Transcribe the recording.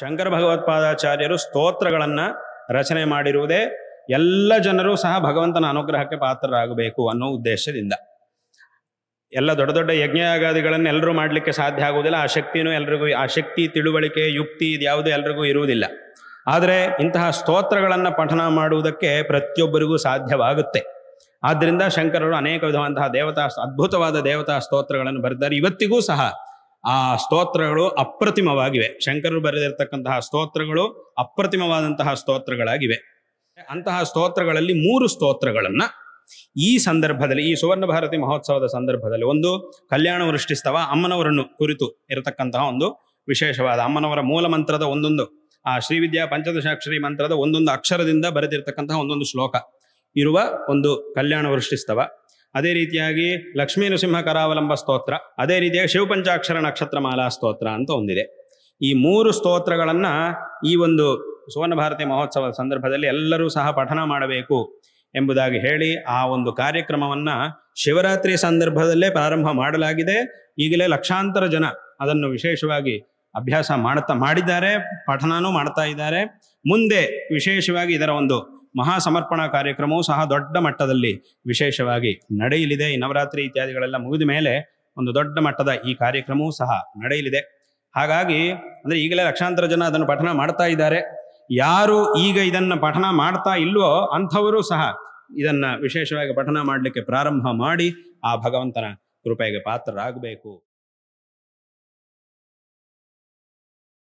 ಶಂಕರ ಭಗವತ್ಪಾದಾಚಾರ್ಯರು ಸ್ತೋತ್ರಗಳನ್ನು ರಚನೆ ಮಾಡಿರುವುದೇ ಎಲ್ಲ ಜನರೂ ಸಹ ಭಗವಂತನ ಅನುಗ್ರಹಕ್ಕೆ ಪಾತ್ರರಾಗಬೇಕು ಅನ್ನೋ ಉದ್ದೇಶದಿಂದ ಎಲ್ಲ ದೊಡ್ಡ ದೊಡ್ಡ ಯಜ್ಞಯಾಗಾದಿಗಳನ್ನು ಎಲ್ಲರೂ ಮಾಡಲಿಕ್ಕೆ ಸಾಧ್ಯ ಆಗುವುದಿಲ್ಲ ಆ ಶಕ್ತಿಯೂ ಎಲ್ರಿಗೂ ಆ ಶಕ್ತಿ ತಿಳುವಳಿಕೆ ಯುಕ್ತಿ ಇದ್ಯಾವುದೂ ಎಲ್ರಿಗೂ ಇರುವುದಿಲ್ಲ ಆದರೆ ಇಂತಹ ಸ್ತೋತ್ರಗಳನ್ನು ಪಠನ ಮಾಡುವುದಕ್ಕೆ ಪ್ರತಿಯೊಬ್ಬರಿಗೂ ಸಾಧ್ಯವಾಗುತ್ತೆ ಆದ್ದರಿಂದ ಶಂಕರರು ಅನೇಕ ವಿಧವಂತಹ ದೇವತಾ ಅದ್ಭುತವಾದ ದೇವತಾ ಸ್ತೋತ್ರಗಳನ್ನು ಬರೆದಿದ್ದಾರೆ ಇವತ್ತಿಗೂ ಸಹ ಆ ಸ್ತೋತ್ರಗಳು ಅಪ್ರತಿಮವಾಗಿವೆ ಶಂಕರರು ಬರೆದಿರತಕ್ಕಂತಹ ಸ್ತೋತ್ರಗಳು ಅಪ್ರತಿಮವಾದಂತಹ ಸ್ತೋತ್ರಗಳಾಗಿವೆ ಅಂತಹ ಸ್ತೋತ್ರಗಳಲ್ಲಿ ಮೂರು ಸ್ತೋತ್ರಗಳನ್ನ ಈ ಸಂದರ್ಭದಲ್ಲಿ ಈ ಸುವರ್ಣ ಭಾರತಿ ಮಹೋತ್ಸವದ ಸಂದರ್ಭದಲ್ಲಿ ಒಂದು ಕಲ್ಯಾಣ ವೃಷ್ಟಿಸ್ತವ ಅಮ್ಮನವರನ್ನು ಕುರಿತು ಇರತಕ್ಕಂತಹ ಒಂದು ವಿಶೇಷವಾದ ಅಮ್ಮನವರ ಮೂಲ ಮಂತ್ರದ ಒಂದೊಂದು ಆ ಶ್ರೀವಿದ್ಯಾ ಪಂಚದಶಾಕ್ಷರಿ ಮಂತ್ರದ ಒಂದೊಂದು ಅಕ್ಷರದಿಂದ ಬರೆದಿರತಕ್ಕಂತಹ ಒಂದೊಂದು ಶ್ಲೋಕ ಇರುವ ಒಂದು ಕಲ್ಯಾಣ ವೃಷ್ಟಿಸ್ತವ ಅದೇ ರೀತಿಯಾಗಿ ಲಕ್ಷ್ಮೀ ನೃಸಿಂಹ ಕರಾವಲಂಬ ಸ್ತೋತ್ರ ಅದೇ ರೀತಿಯಾಗಿ ಶಿವಪಂಚಾಕ್ಷರ ನಕ್ಷತ್ರ ಮಾಲಾ ಸ್ತೋತ್ರ ಅಂತ ಒಂದಿದೆ ಈ ಮೂರು ಸ್ತೋತ್ರಗಳನ್ನು ಈ ಒಂದು ಸುವರ್ಣ ಭಾರತಿ ಮಹೋತ್ಸವದ ಸಂದರ್ಭದಲ್ಲಿ ಎಲ್ಲರೂ ಸಹ ಪಠನ ಮಾಡಬೇಕು ಎಂಬುದಾಗಿ ಹೇಳಿ ಆ ಒಂದು ಕಾರ್ಯಕ್ರಮವನ್ನು ಶಿವರಾತ್ರಿ ಸಂದರ್ಭದಲ್ಲೇ ಪ್ರಾರಂಭ ಮಾಡಲಾಗಿದೆ ಈಗಲೇ ಲಕ್ಷಾಂತರ ಜನ ಅದನ್ನು ವಿಶೇಷವಾಗಿ ಅಭ್ಯಾಸ ಮಾಡುತ್ತಾ ಮಾಡಿದ್ದಾರೆ ಪಠನಾನೂ ಮಾಡ್ತಾ ಇದ್ದಾರೆ ಮುಂದೆ ವಿಶೇಷವಾಗಿ ಇದರ ಒಂದು ಮಹಾ ಸಮರ್ಪಣಾ ಕಾರ್ಯಕ್ರಮವೂ ಸಹ ದೊಡ್ಡ ಮಟ್ಟದಲ್ಲಿ ವಿಶೇಷವಾಗಿ ನಡೆಯಲಿದೆ ಈ ನವರಾತ್ರಿ ಇತ್ಯಾದಿಗಳೆಲ್ಲ ಮುಗಿದ ಮೇಲೆ ಒಂದು ದೊಡ್ಡ ಮಟ್ಟದ ಈ ಕಾರ್ಯಕ್ರಮವೂ ಸಹ ನಡೆಯಲಿದೆ ಹಾಗಾಗಿ ಅಂದರೆ ಈಗಲೇ ಲಕ್ಷಾಂತರ ಜನ ಅದನ್ನು ಪಠನ ಮಾಡ್ತಾ ಇದ್ದಾರೆ ಯಾರು ಈಗ ಇದನ್ನು ಪಠನ ಮಾಡ್ತಾ ಇಲ್ವೋ ಅಂಥವರು ಸಹ ಇದನ್ನು ವಿಶೇಷವಾಗಿ ಪಠನ ಮಾಡಲಿಕ್ಕೆ ಪ್ರಾರಂಭ ಮಾಡಿ ಆ ಭಗವಂತನ ಕೃಪೆಗೆ ಪಾತ್ರರಾಗಬೇಕು